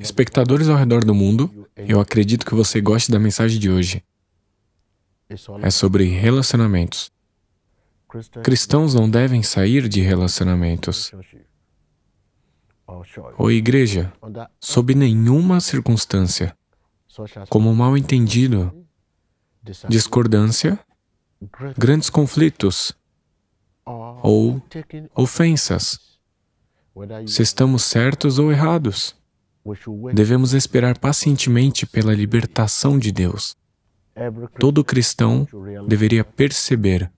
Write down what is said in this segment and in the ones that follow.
Espectadores ao redor do mundo, eu acredito que você goste da mensagem de hoje. É sobre relacionamentos. Cristãos não devem sair de relacionamentos. Ou igreja, sob nenhuma circunstância, assim. como mal entendido, discordância, grandes conflitos oh, ou ofensas se estamos certos ou errados. Devemos esperar pacientemente pela libertação de Deus. Todo cristão deveria perceber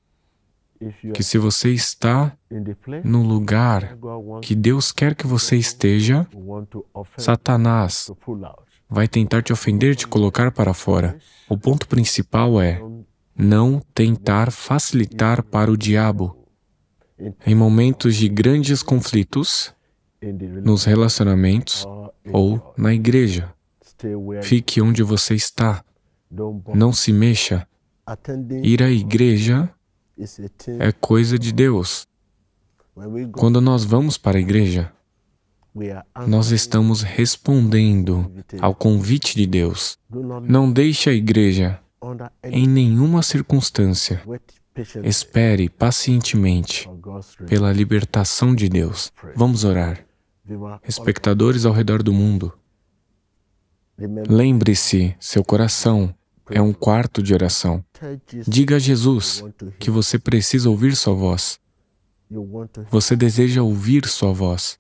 que, se você está no lugar que Deus quer que você esteja, Satanás vai tentar te ofender, te colocar para fora. O ponto principal é não tentar facilitar para o diabo em momentos de grandes conflitos, nos relacionamentos ou na igreja. Fique onde você está. Não se mexa. Ir à igreja é coisa de Deus. Quando nós vamos para a igreja, nós estamos respondendo ao convite de Deus. Não deixe a igreja em nenhuma circunstância Espere pacientemente pela libertação de Deus. Vamos orar. Espectadores ao redor do mundo, lembre-se, seu coração é um quarto de oração. Diga a Jesus que você precisa ouvir sua voz. Você deseja ouvir sua voz.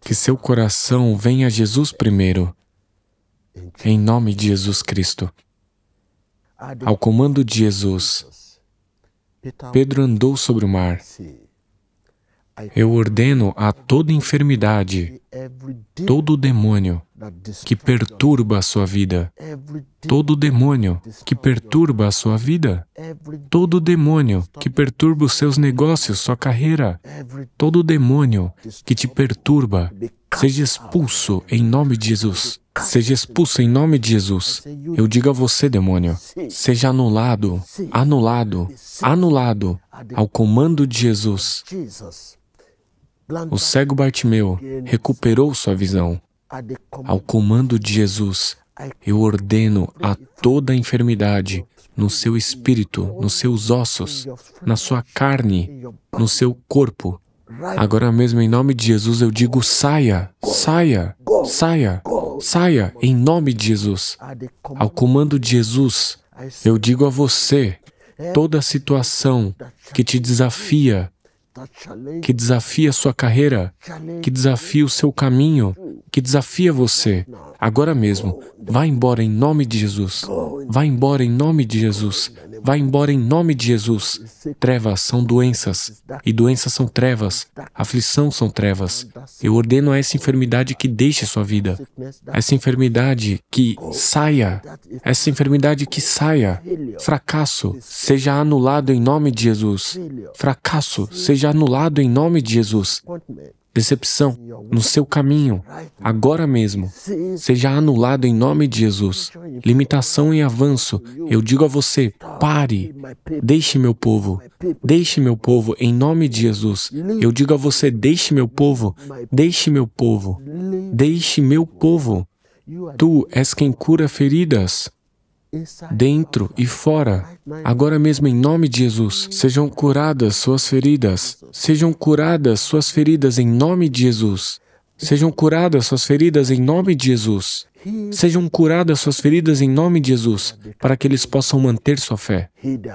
Que seu coração venha a Jesus primeiro. Em nome de Jesus Cristo. Ao comando de Jesus, Pedro andou sobre o mar. Eu ordeno a toda enfermidade todo demônio que perturba a sua vida, todo demônio que perturba a sua vida, todo demônio que perturba os seus negócios, sua carreira, todo demônio que te perturba, seja expulso em nome de Jesus. Seja expulso em nome de Jesus. Eu digo a você, demônio, seja anulado, anulado, anulado ao comando de Jesus o cego Bartimeu recuperou sua visão. Ao comando de Jesus, eu ordeno a toda enfermidade no seu espírito, nos seus ossos, na sua carne, no seu corpo. Agora mesmo, em nome de Jesus, eu digo: saia, saia, saia, saia, em nome de Jesus. Ao comando de Jesus, eu digo a você: toda situação que te desafia, Tá que desafia sua carreira, que desafia o seu caminho, que desafia você, agora mesmo, vá embora em nome de Jesus. Vá embora em nome de Jesus. Vá embora em nome de Jesus. Trevas são doenças, e doenças são trevas, aflição são trevas. Eu ordeno a essa enfermidade que deixe sua vida, essa enfermidade que saia, essa enfermidade que saia. Fracasso, seja anulado em nome de Jesus. Fracasso, seja anulado em nome de Jesus decepção no seu caminho, agora mesmo, seja anulado em nome de Jesus. Limitação e avanço, eu digo a você: pare, deixe meu povo, deixe meu povo em nome de Jesus. Eu digo a você: deixe meu povo, deixe meu povo, deixe meu povo. Tu és quem cura feridas dentro e fora, agora mesmo em nome de Jesus. Sejam curadas suas feridas. Sejam curadas suas feridas em nome de Jesus. Sejam curadas suas feridas em nome de Jesus. Sejam curadas suas feridas em nome de Jesus, para que eles possam manter sua fé.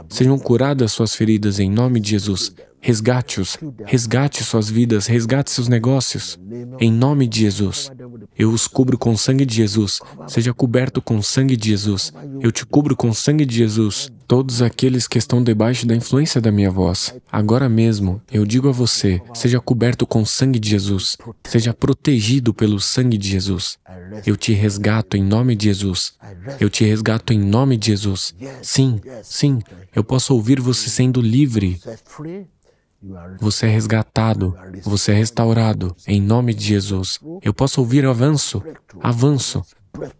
Sejam curadas suas feridas em nome de Jesus, Resgate-os, resgate suas vidas, resgate seus negócios. Em nome de Jesus. Eu os cubro com o sangue de Jesus. Seja coberto com o sangue de Jesus. Eu te cubro com o sangue de Jesus. Todos aqueles que estão debaixo da influência da minha voz, agora mesmo eu digo a você: seja coberto com o sangue de Jesus, seja protegido pelo sangue de Jesus. Eu te resgato em nome de Jesus. Eu te resgato em nome de Jesus. Sim, sim, eu posso ouvir você sendo livre. Você é resgatado, você é restaurado, em nome de Jesus. Eu posso ouvir avanço, avanço.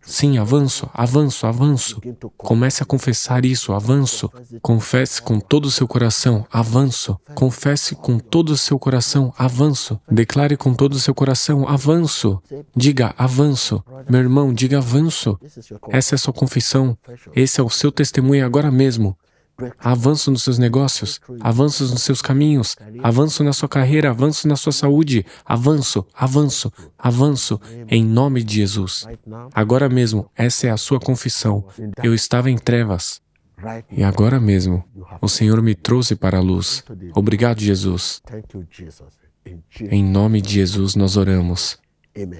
Sim, avanço, avanço, avanço. Comece a confessar isso, avanço. Confesse com todo o seu coração, avanço. Confesse com todo o seu coração, avanço. Declare com todo o seu coração, avanço. Diga avanço. Meu irmão, diga avanço. Essa é a sua confissão. Esse é o seu testemunho agora mesmo avanço nos seus negócios, avanço nos seus caminhos, avanço na sua carreira, avanço na sua saúde, avanço, avanço, avanço, em nome de Jesus. Agora mesmo, essa é a sua confissão. Eu estava em trevas. E agora mesmo, o Senhor me trouxe para a luz. Obrigado, Jesus. Em nome de Jesus nós oramos.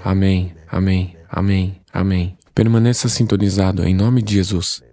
Amém, amém, amém, amém. Permaneça sintonizado em nome de Jesus.